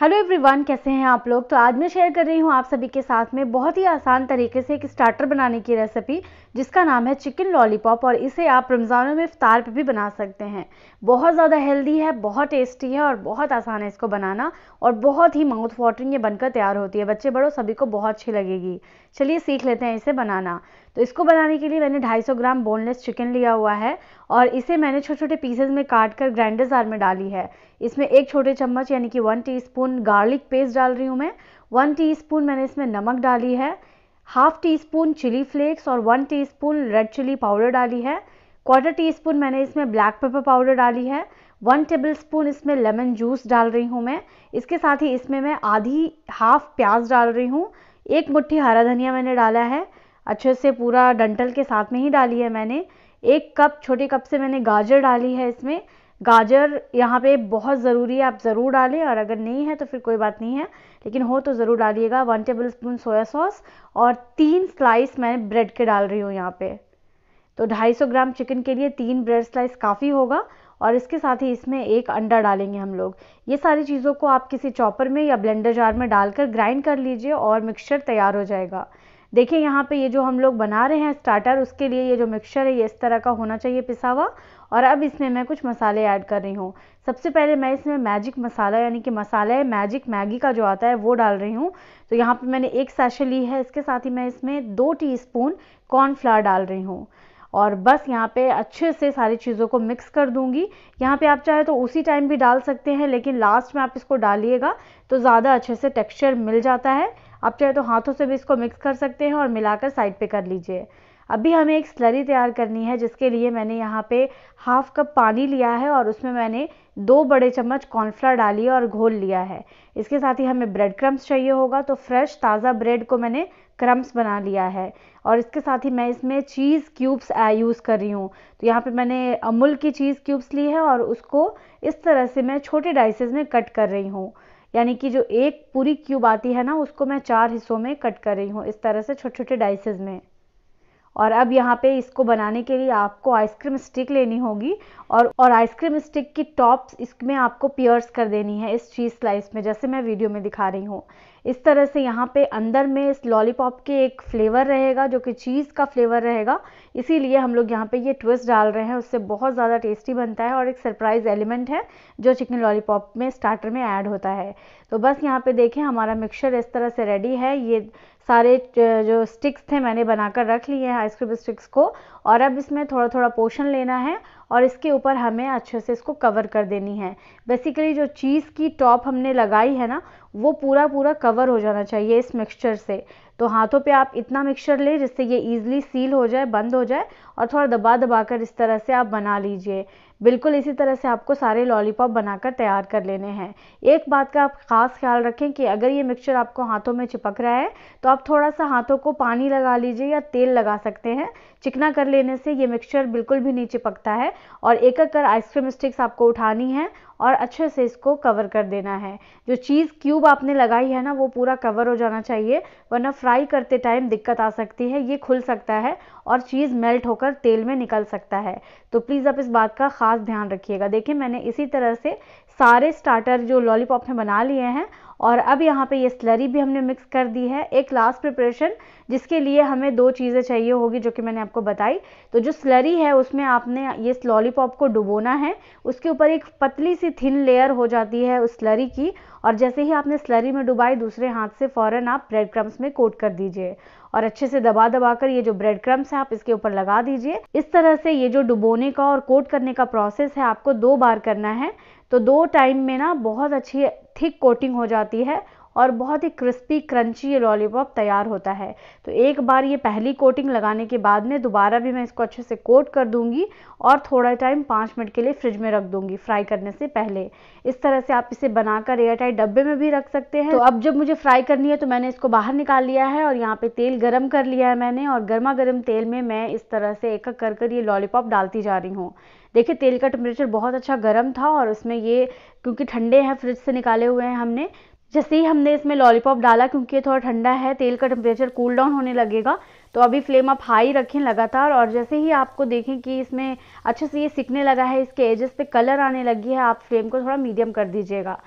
hello everyone कैसे हैं आप लोग तो आज मैं शेयर कर रही हूँ आप सभी के साथ में बहुत ही आसान तरीके से एक स्टार्टर बनाने की रेसिपी जिसका नाम है चिकन लॉलीपॉप और इसे आप रमज़ानों में इफ्तार पे भी बना सकते हैं बहुत ज़्यादा हेल्दी है बहुत टेस्टी है और बहुत आसान है इसको बनाना और बहुत ही माउथ वाटरिंग ये बनकर तैयार होती है बच्चे बड़ों सभी को बहुत अच्छी लगेगी चलिए सीख लेते हैं इसे बनाना तो इसको बनाने के लिए मैंने 250 ग्राम बोनलेस चिकन लिया हुआ है और इसे मैंने छोटे छोटे पीसेज में काट कर ग्राइंडर जार में डाली है इसमें एक छोटे चम्मच यानी कि वन टीस्पून गार्लिक पेस्ट डाल रही हूँ मैं वन टीस्पून मैंने इसमें नमक डाली है half teaspoon chilli flakes और one tea red chilli powder डाली है क्वार्टर टी स्पून मैंने इसमें ब्लैक पेपर पाउडर डाली है वन टेबल स्पून इसमें लेमन जूस डाल रही हूँ मैं इसके साथ ही इसमें मैं आधी हाफ प्याज डाल रही हूँ एक मुट्ठी हरा धनिया मैंने डाला है अच्छे से पूरा डंटल के साथ में ही डाली है मैंने एक कप छोटे कप से मैंने गाजर डाली है इसमें गाजर यहाँ पे बहुत ज़रूरी है आप ज़रूर डालें और अगर नहीं है तो फिर कोई बात नहीं है लेकिन हो तो ज़रूर डालिएगा one tablespoon soya sauce और तीन स्लाइस मैं ब्रेड के डाल रही हूँ यहाँ पे तो 250 ग्राम चिकन के लिए तीन ब्रेड स्लाइस काफ़ी होगा और इसके साथ ही इसमें एक अंडा डालेंगे हम लोग ये सारी चीज़ों को आप किसी चॉपर में या ब्लेंडर जार में डालकर ग्राइंड कर लीजिए और मिक्सचर तैयार हो जाएगा देखिए यहाँ पे ये जो हम लोग बना रहे हैं स्टार्टर उसके लिए ये जो मिक्सचर है ये इस तरह का होना चाहिए पिसा हुआ और अब इसमें मैं कुछ मसाले ऐड कर रही हूँ सबसे पहले मैं इसमें मैजिक मसाला यानी कि मसाला है मैजिक मैगी का जो आता है वो डाल रही हूँ तो यहाँ पे मैंने एक सैशे ली है इसके साथ ही मैं इसमें दो स्पून कॉर्नफ्लावर डाल रही हूँ और बस यहाँ पे अच्छे से सारी चीज़ों को मिक्स कर दूंगी यहाँ पे आप चाहे तो उसी टाइम भी डाल सकते हैं लेकिन लास्ट में आप इसको डालिएगा तो ज़्यादा अच्छे से टेक्सचर मिल जाता है आप चाहे तो हाथों से भी इसको मिक्स कर सकते हैं और मिलाकर साइड पे कर लीजिए अभी हमें एक स्लरी तैयार करनी है जिसके लिए मैंने यहाँ पे हाफ कप पानी लिया है और उसमें मैंने दो बड़े चम्मच कॉर्नफ्लावर डाली और घोल लिया है इसके साथ ही हमें ब्रेड क्रम्स चाहिए होगा तो फ्रेश ताज़ा ब्रेड को मैंने क्रम्स बना लिया है और इसके साथ ही मैं इसमें चीज़ क्यूब्स यूज़ कर रही हूँ तो यहाँ पे मैंने अमूल की चीज़ क्यूब्स ली है और उसको इस तरह से मैं छोटे डाइसेज में कट कर रही हूँ यानी कि जो एक पूरी क्यूब आती है ना उसको मैं चार हिस्सों में कट कर रही हूँ इस तरह से छोटे छोटे डाइसेस में और अब यहाँ पे इसको बनाने के लिए आपको आइसक्रीम स्टिक लेनी होगी और और आइसक्रीम स्टिक की टॉप्स इसमें आपको पियर्स कर देनी है इस चीज़ स्लाइस में जैसे मैं वीडियो में दिखा रही हूँ इस तरह से यहाँ पे अंदर में इस लॉलीपॉप के एक फ्लेवर रहेगा जो कि चीज़ का फ्लेवर रहेगा इसीलिए हम लोग यहाँ पे ये ट्विस्ट डाल रहे हैं उससे बहुत ज़्यादा टेस्टी बनता है और एक सरप्राइज़ एलिमेंट है जो चिकन लॉलीपॉप में स्टार्टर में ऐड होता है तो बस यहाँ पे देखें हमारा मिक्सचर इस तरह से रेडी है ये सारे जो स्टिक्स थे मैंने बनाकर रख लिए हैं आइसक्रीम स्टिक्स को और अब इसमें थोड़ा थोड़ा पोर्शन लेना है और इसके ऊपर हमें अच्छे से इसको कवर कर देनी है बेसिकली जो चीज़ की टॉप हमने लगाई है ना वो पूरा पूरा कवर हो जाना चाहिए इस मिक्सचर से तो हाथों पे आप इतना मिक्सचर लें जिससे ये ईजिली सील हो जाए बंद हो जाए और थोड़ा दबा दबा कर इस तरह से आप बना लीजिए बिल्कुल इसी तरह से आपको सारे लॉलीपॉप बनाकर तैयार कर लेने हैं एक बात का आप ख़ास ख्याल रखें कि अगर ये मिक्सचर आपको हाथों में चिपक रहा है तो आप थोड़ा सा हाथों को पानी लगा लीजिए या तेल लगा सकते हैं चिकना कर लेने से ये मिक्सचर बिल्कुल भी नहीं चिपकता है और एक एक कर आइसक्रीम स्टिक्स आपको उठानी है और अच्छे से इसको कवर कर देना है जो चीज़ क्यूब आपने लगाई है ना वो पूरा कवर हो जाना चाहिए वरना फ्राई करते टाइम दिक्कत आ सकती है ये खुल सकता है और चीज़ मेल्ट होकर तेल में निकल सकता है तो प्लीज़ आप इस बात का ख़ास ध्यान रखिएगा देखिए मैंने इसी तरह से सारे स्टार्टर जो लॉलीपॉप में बना लिए हैं और अब यहाँ पे ये स्लरी भी हमने मिक्स कर दी है एक लास्ट प्रिपरेशन जिसके लिए हमें दो चीज़ें चाहिए होगी जो कि मैंने आपको बताई तो जो स्लरी है उसमें आपने ये लॉलीपॉप को डुबोना है उसके ऊपर एक पतली सी थिन लेयर हो जाती है उस स्लरी की और जैसे ही आपने स्लरी में डुबाई दूसरे हाथ से फ़ौरन आप ब्रेड क्रम्स में कोट कर दीजिए और अच्छे से दबा दबा कर ये जो ब्रेड क्रम्स है आप इसके ऊपर लगा दीजिए इस तरह से ये जो डुबोने का और कोट करने का प्रोसेस है आपको दो बार करना है तो दो टाइम में ना बहुत अच्छी थिक कोटिंग हो जाती है और बहुत ही क्रिस्पी क्रंची ये लॉलीपॉप तैयार होता है तो एक बार ये पहली कोटिंग लगाने के बाद में दोबारा भी मैं इसको अच्छे से कोट कर दूंगी और थोड़ा टाइम पाँच मिनट के लिए फ्रिज में रख दूंगी फ्राई करने से पहले इस तरह से आप इसे बनाकर एयर टाइट डब्बे में भी रख सकते हैं तो अब जब मुझे फ्राई करनी है तो मैंने इसको बाहर निकाल लिया है और यहाँ पे तेल गर्म कर लिया है मैंने और गर्मा गर्म तेल में मैं इस तरह से एक एक कर कर ये लॉलीपॉप डालती जा रही हूँ देखिए तेल का टेम्परेचर बहुत अच्छा गर्म था और उसमें ये क्योंकि ठंडे हैं फ्रिज से निकाले हुए हैं हमने जैसे ही हमने इसमें लॉलीपॉप डाला क्योंकि ये थोड़ा ठंडा है तेल का टेम्परेचर कूल डाउन होने लगेगा तो अभी फ्लेम आप हाई रखें लगातार और जैसे ही आपको देखें कि इसमें अच्छे से ये सिकने लगा है इसके एजेस पे कलर आने लगी है आप फ्लेम को थोड़ा मीडियम कर दीजिएगा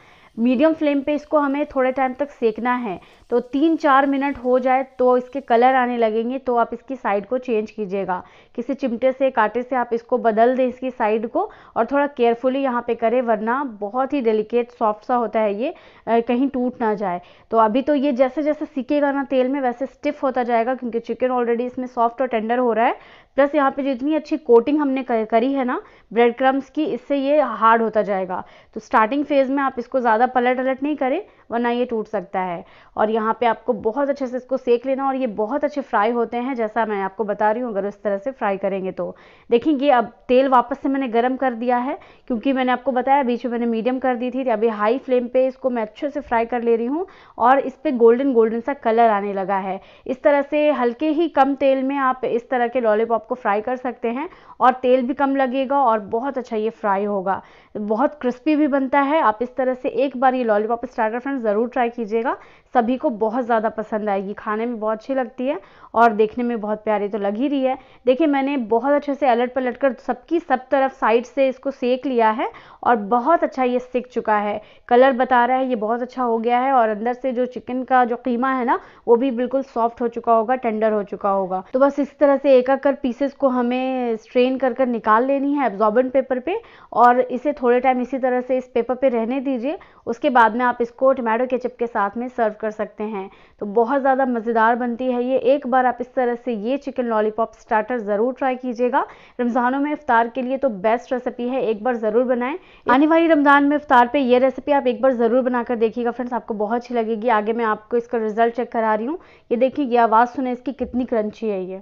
मीडियम फ्लेम पे इसको हमें थोड़े टाइम तक सेकना है तो तीन चार मिनट हो जाए तो इसके कलर आने लगेंगे तो आप इसकी साइड को चेंज कीजिएगा किसी चिमटे से कांटे से आप इसको बदल दें इसकी साइड को और थोड़ा केयरफुली यहाँ पे करें वरना बहुत ही डेलिकेट सॉफ्ट सा होता है ये कहीं टूट ना जाए तो अभी तो ये जैसे जैसे सीखेगा ना तेल में वैसे स्टिफ होता जाएगा क्योंकि चिकन ऑलरेडी इसमें सॉफ्ट और टेंडर हो रहा है प्लस यहाँ पे जितनी अच्छी कोटिंग हमने करी है ना ब्रेड क्रम्स की इससे ये हार्ड होता जाएगा तो स्टार्टिंग फेज़ में आप इसको ज़्यादा पलट अलट नहीं करें वरना ये टूट सकता है और यहाँ पे आपको बहुत अच्छे से इसको सेक लेना और ये बहुत अच्छे फ्राई होते हैं जैसा मैं आपको बता रही हूँ अगर इस तरह से फ्राई करेंगे तो देखें ये अब तेल वापस से मैंने गर्म कर दिया है क्योंकि मैंने आपको बताया बीच में मैंने मीडियम कर दी थी तो अभी हाई फ्लेम पर इसको मैं अच्छे से फ्राई कर ले रही हूँ और इस पर गोल्डन गोल्डन सा कलर आने लगा है इस तरह से हल्के ही कम तेल में आप इस तरह के लॉलीपॉप को फ्राई कर सकते हैं और तेल भी कम लगेगा और बहुत अच्छा ये फ्राई होगा बहुत क्रिस्पी भी बनता है आप इस तरह से एक बार ये लॉलीपॉप स्टार्टर फ्रेंड रेस्टोरेंट ज़रूर ट्राई कीजिएगा सभी को बहुत ज़्यादा पसंद आएगी खाने में बहुत अच्छी लगती है और देखने में बहुत प्यारी तो लग ही रही है देखिए मैंने बहुत अच्छे से अलट पलट कर सबकी सब तरफ साइड से इसको सेक लिया है और बहुत अच्छा ये सीख चुका है कलर बता रहा है ये बहुत अच्छा हो गया है और अंदर से जो चिकन का जो कीमा है ना वो भी बिल्कुल सॉफ्ट हो चुका होगा टेंडर हो चुका होगा तो बस इस तरह से एक एक पीसेस को हमें स्ट्रेन कर कर निकाल लेनी है एब्जॉर्बेंट पेपर पे और इसे थोड़े टाइम इसी तरह से इस पेपर पे रहने दीजिए उसके बाद में आप इसको टमाटो केचप के साथ में सर्व कर सकते हैं तो बहुत ज़्यादा मज़ेदार बनती है ये एक बार आप इस तरह से ये चिकन लॉलीपॉप स्टार्टर ज़रूर ट्राई कीजिएगा रमज़ानों में इफ्तार के लिए तो बेस्ट रेसिपी है एक बार ज़रूर बनाएं आने वाली रमज़ान में इफ्तार पर यह रेसिपी आप एक बार ज़रूर बनाकर देखिएगा फ्रेंड्स आपको बहुत अच्छी लगेगी आगे मैं आपको इसका रिज़ल्ट चेक करा रही हूँ ये देखिए ये आवाज़ सुने इसकी कितनी क्रंची है ये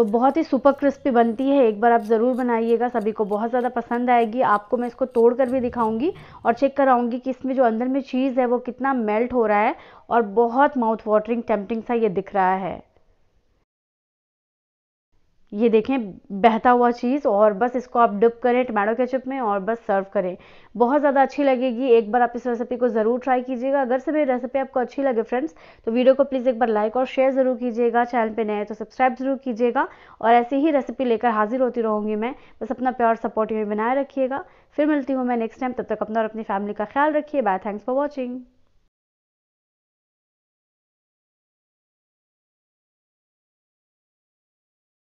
तो बहुत ही सुपर क्रिस्पी बनती है एक बार आप ज़रूर बनाइएगा सभी को बहुत ज़्यादा पसंद आएगी आपको मैं इसको तोड़ कर भी दिखाऊंगी और चेक कराऊंगी कि इसमें जो अंदर में चीज़ है वो कितना मेल्ट हो रहा है और बहुत माउथ वाटरिंग टेम्पटिंग सा ये दिख रहा है ये देखें बहता हुआ चीज़ और बस इसको आप डिप करें टमाटो केचप में और बस सर्व करें बहुत ज़्यादा अच्छी लगेगी एक बार आप इस रेसिपी को ज़रूर ट्राई कीजिएगा अगर से मेरी रेसिपी आपको अच्छी लगे फ्रेंड्स तो वीडियो को प्लीज़ एक बार लाइक और शेयर ज़रूर कीजिएगा चैनल पर नए हैं तो सब्सक्राइब ज़रूर कीजिएगा और ऐसी ही रेसिपी लेकर हाजिर होती रहूँगी मैं बस अपना प्यार सपोर्ट यूँ बनाए रखिएगा फिर मिलती हूँ मैं नेक्स्ट टाइम तब तक अपना और अपनी फैमिली का ख्याल रखिए बाय थैंक्स फॉर वॉचिंग